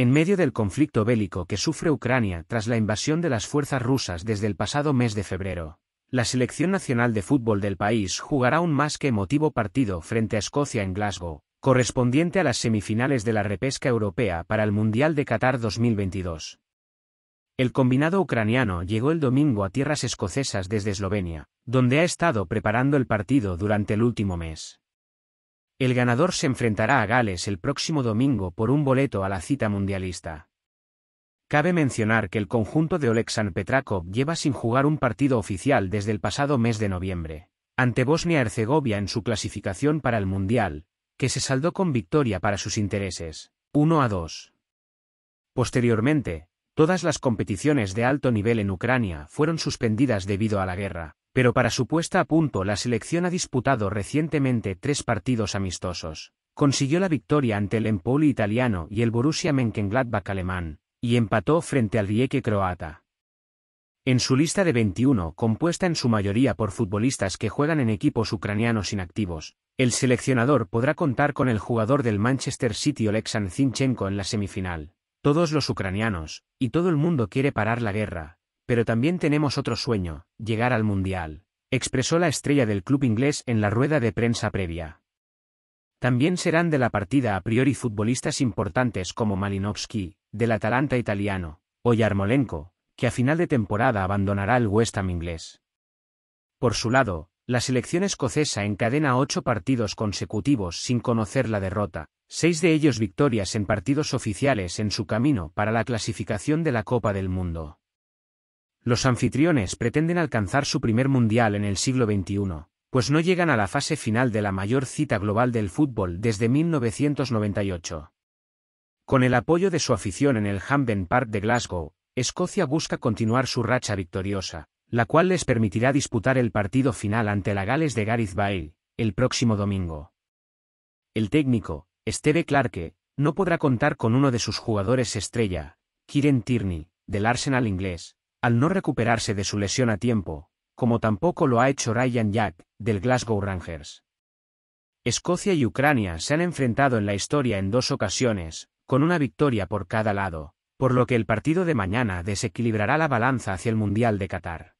En medio del conflicto bélico que sufre Ucrania tras la invasión de las fuerzas rusas desde el pasado mes de febrero, la selección nacional de fútbol del país jugará un más que emotivo partido frente a Escocia en Glasgow, correspondiente a las semifinales de la repesca europea para el Mundial de Qatar 2022. El combinado ucraniano llegó el domingo a tierras escocesas desde Eslovenia, donde ha estado preparando el partido durante el último mes. El ganador se enfrentará a Gales el próximo domingo por un boleto a la cita mundialista. Cabe mencionar que el conjunto de Oleksandr Petrakov lleva sin jugar un partido oficial desde el pasado mes de noviembre, ante Bosnia-Herzegovina en su clasificación para el Mundial, que se saldó con victoria para sus intereses, 1 a 2. Posteriormente, todas las competiciones de alto nivel en Ucrania fueron suspendidas debido a la guerra pero para su puesta a punto la selección ha disputado recientemente tres partidos amistosos. Consiguió la victoria ante el Empoli italiano y el Borussia Mönchengladbach alemán, y empató frente al Rieke croata. En su lista de 21, compuesta en su mayoría por futbolistas que juegan en equipos ucranianos inactivos, el seleccionador podrá contar con el jugador del Manchester City Oleksandr Zinchenko en la semifinal. Todos los ucranianos, y todo el mundo quiere parar la guerra, pero también tenemos otro sueño, llegar al Mundial, expresó la estrella del club inglés en la rueda de prensa previa. También serán de la partida a priori futbolistas importantes como Malinowski, del Atalanta italiano, o Yarmolenko, que a final de temporada abandonará el West Ham inglés. Por su lado, la selección escocesa encadena ocho partidos consecutivos sin conocer la derrota, seis de ellos victorias en partidos oficiales en su camino para la clasificación de la Copa del Mundo. Los anfitriones pretenden alcanzar su primer mundial en el siglo XXI, pues no llegan a la fase final de la mayor cita global del fútbol desde 1998. Con el apoyo de su afición en el Hampden Park de Glasgow, Escocia busca continuar su racha victoriosa, la cual les permitirá disputar el partido final ante la Gales de Gareth Bale, el próximo domingo. El técnico, Steve Clarke, no podrá contar con uno de sus jugadores estrella, Kieran Tierney, del Arsenal inglés, al no recuperarse de su lesión a tiempo, como tampoco lo ha hecho Ryan Jack, del Glasgow Rangers. Escocia y Ucrania se han enfrentado en la historia en dos ocasiones, con una victoria por cada lado, por lo que el partido de mañana desequilibrará la balanza hacia el Mundial de Qatar.